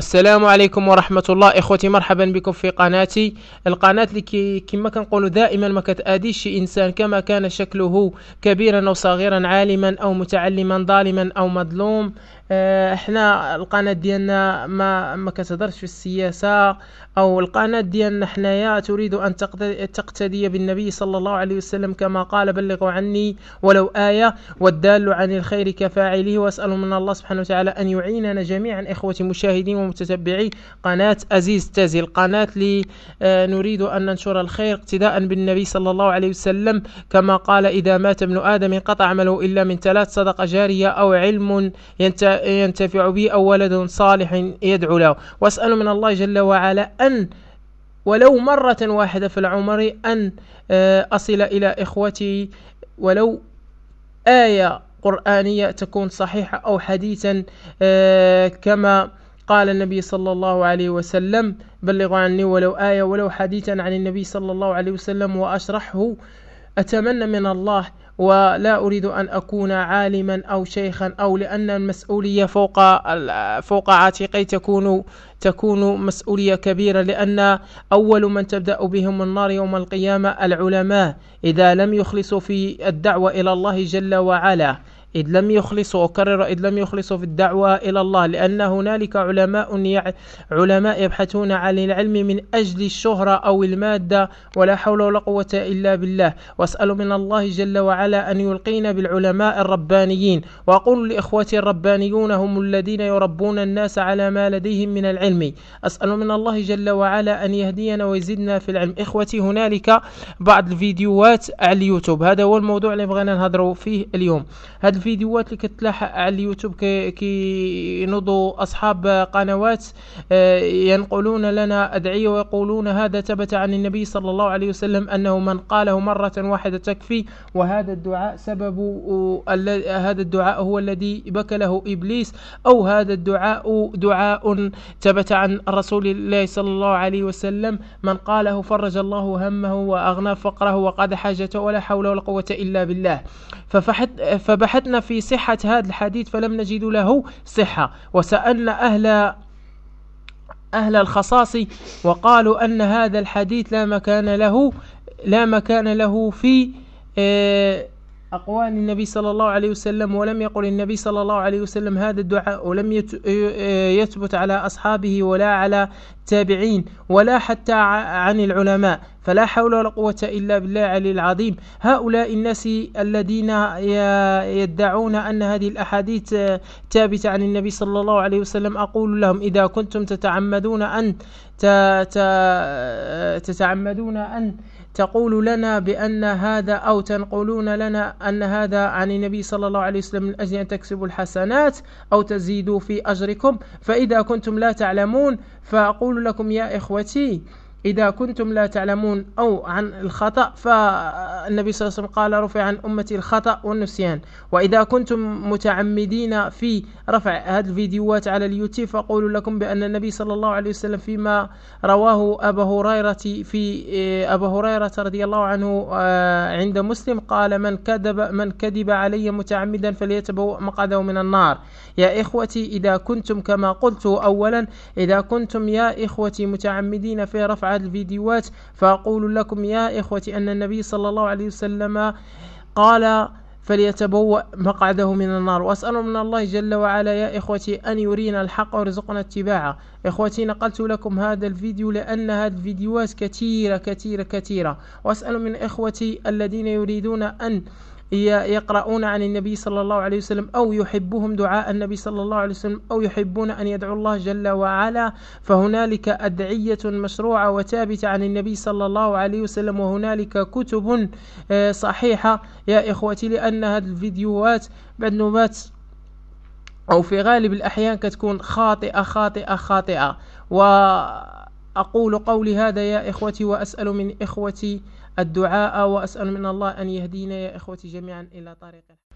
السلام عليكم ورحمة الله إخوتي مرحبا بكم في قناتي القناة اللي كما كنقولوا دائما ما كتآديش شي إنسان كما كان شكله كبيرا أو صغيرا عالما أو متعلما ظالما أو مظلوم آه، احنا القناة ديالنا ما ما كتهضرش في السياسة أو القناة ديالنا حنايا تريد أن تقتدي بالنبي صلى الله عليه وسلم كما قال بلغوا عني ولو آية والدال عن الخير كفاعله وأسأل من الله سبحانه وتعالى أن يعيننا جميعا إخوتي مشاهدين متتبعي قناة أزيز تازي القناة اللي آه، نريد أن ننشر الخير اقتداء بالنبي صلى الله عليه وسلم كما قال إذا مات ابن آدم انقطع عمله إلا من ثلاث صدقة جارية أو علم ينتفع به أو ولد صالح يدعو له واسأل من الله جل وعلا أن ولو مرة واحدة في العمر أن آه، أصل إلى إخوتي ولو آية قرآنية تكون صحيحة أو حديثا آه، كما قال النبي صلى الله عليه وسلم بلغ عني ولو آية ولو حديثا عن النبي صلى الله عليه وسلم وأشرحه أتمنى من الله ولا أريد أن أكون عالما أو شيخا أو لأن المسؤولية فوق فوق عاتقي تكون تكون مسؤولية كبيرة لأن أول من تبدأ بهم النار يوم القيامة العلماء إذا لم يخلصوا في الدعوة إلى الله جل وعلا إذ لم يخلصوا أكرر إذ لم يخلصوا في الدعوة إلى الله لأن هنالك علماء علماء يبحثون عن العلم من أجل الشهرة أو المادة ولا حول ولا قوة إلا بالله واسأل من الله جل وعلا أن يلقينا بالعلماء الربانيين وأقول لإخوتي الربانيون هم الذين يربون الناس على ما لديهم من العلم أسأل من الله جل وعلا أن يهدينا ويزدنا في العلم إخوتي هنالك بعض الفيديوهات على اليوتيوب هذا هو الموضوع اللي بغينا نهضروا فيه اليوم هذا الفيديوهات اللي كتلاحق على اليوتيوب كينوضوا اصحاب قنوات آه، ينقلون لنا ادعيه ويقولون هذا ثبت عن النبي صلى الله عليه وسلم انه من قاله مره واحده تكفي وهذا الدعاء سبب هذا الدعاء هو الذي له ابليس او هذا الدعاء دعاء ثبت عن رسول الله صلى الله عليه وسلم من قاله فرج الله همه واغنى فقره وقاد حاجته ولا حول ولا قوه الا بالله فبحثنا بحثنا في صحة هذا الحديث فلم نجد له صحة وسألنا أهل أهل الخصاص وقالوا أن هذا الحديث لا مكان له لا مكان له في آه، أقوال النبي صلى الله عليه وسلم ولم يقل النبي صلى الله عليه وسلم هذا الدعاء ولم يثبت على أصحابه ولا على التابعين ولا حتى عن العلماء فلا حول ولا قوة إلا بالله العلي العظيم هؤلاء الناس الذين يدعون أن هذه الأحاديث ثابتة عن النبي صلى الله عليه وسلم أقول لهم إذا كنتم تتعمدون أن تتعمدون أن تقول لنا بأن هذا أو تنقلون لنا أن هذا عن النبي صلى الله عليه وسلم من أجل أن تكسبوا الحسنات أو تزيدوا في أجركم فإذا كنتم لا تعلمون فأقول لكم يا إخوتي إذا كنتم لا تعلمون أو عن الخطأ فالنبي صلى الله عليه وسلم قال رفع عن أمتي الخطأ والنسيان وإذا كنتم متعمدين في رفع هذه الفيديوهات على اليوتيوب فأقول لكم بأن النبي صلى الله عليه وسلم فيما رواه أبا هريرة في آه، أبا هريرة رضي الله عنه آه، عند مسلم قال من كذب من كذب علي متعمدا فليتبوأ مقعده من النار يا إخوتي إذا كنتم كما قلت أولا إذا كنتم يا إخوتي متعمدين في رفع بعد الفيديوهات فأقول لكم يا إخوتي أن النبي صلى الله عليه وسلم قال فليتبوأ مقعده من النار وأسأل من الله جل وعلا يا إخوتي أن يرينا الحق ويرزقنا اتباعه إخوتي نقلت لكم هذا الفيديو لأن هذه الفيديوهات كثيرة كثيرة كثيرة وأسأل من إخوتي الذين يريدون أن يقرؤون عن النبي صلى الله عليه وسلم أو يحبهم دعاء النبي صلى الله عليه وسلم أو يحبون أن يدعو الله جل وعلا فهنالك أدعية مشروعة وثابتة عن النبي صلى الله عليه وسلم وهنالك كتب آه، صحيحة يا إخوتي لأن هذه الفيديوهات بعد نوبات أو في غالب الأحيان كتكون خاطئة خاطئة خاطئة وأقول قولي هذا يا إخوتي وأسأل من إخوتي الدعاء وأسأل من الله أن يهدينا يا إخوتي جميعا إلى طريق